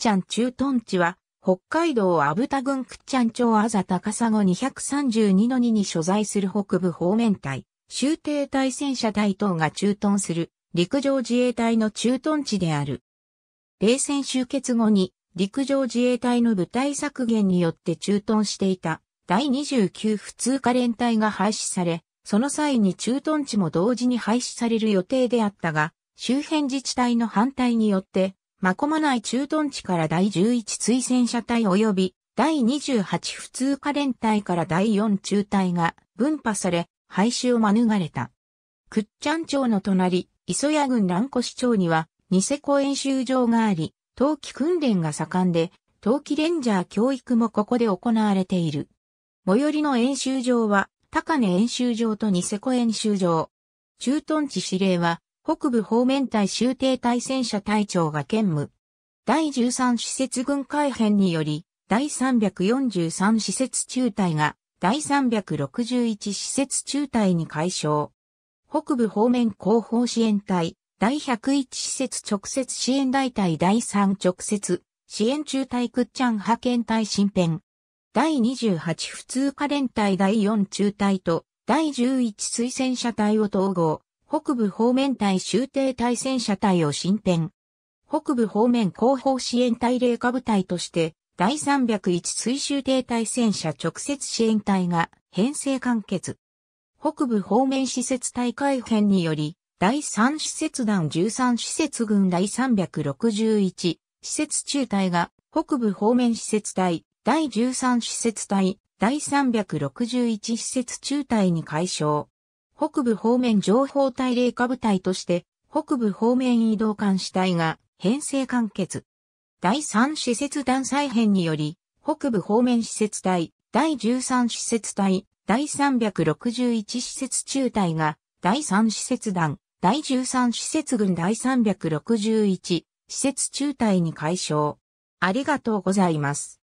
チャン駐屯地は、北海道阿武田郡倶知安町あざ高砂232 2に所在する北部方面隊、終艇隊戦車隊等が駐屯する陸上自衛隊の駐屯地である。冷戦終結後に陸上自衛隊の部隊削減によって駐屯していた第29普通科連隊が廃止され、その際に駐屯地も同時に廃止される予定であったが、周辺自治体の反対によってマコマ内駐屯地から第11追戦車隊及び第28普通科連隊から第4中隊が分派され、廃止を免れた。クッチャン町の隣、磯谷郡蘭越町には、ニセコ演習場があり、冬季訓練が盛んで、冬季レンジャー教育もここで行われている。最寄りの演習場は、高根演習場とニセコ演習場。駐屯地指令は、北部方面隊集定隊戦車隊長が兼務。第13施設軍改編により、第343施設中隊が、第361施設中隊に解消。北部方面後方支援隊、第101施設直接支援大隊第3直接支援中隊クッチャン派遣隊新編。第28普通科連隊第4中隊と第11推薦者隊を統合。北部方面隊終艇対戦車隊を進展。北部方面後方支援隊霊下部隊として、第301水終艇対戦車直接支援隊が編成完結。北部方面施設隊改編により、第3施設団13施設軍第361施設中隊が北部方面施設隊第13施設隊第361施設中隊に解消。北部方面情報隊霊下部隊として、北部方面移動艦主隊が編成完結。第3施設団再編により、北部方面施設隊、第13施設隊、第361施設中隊が、第3施設団、第13施設軍第361施設中隊に解消。ありがとうございます。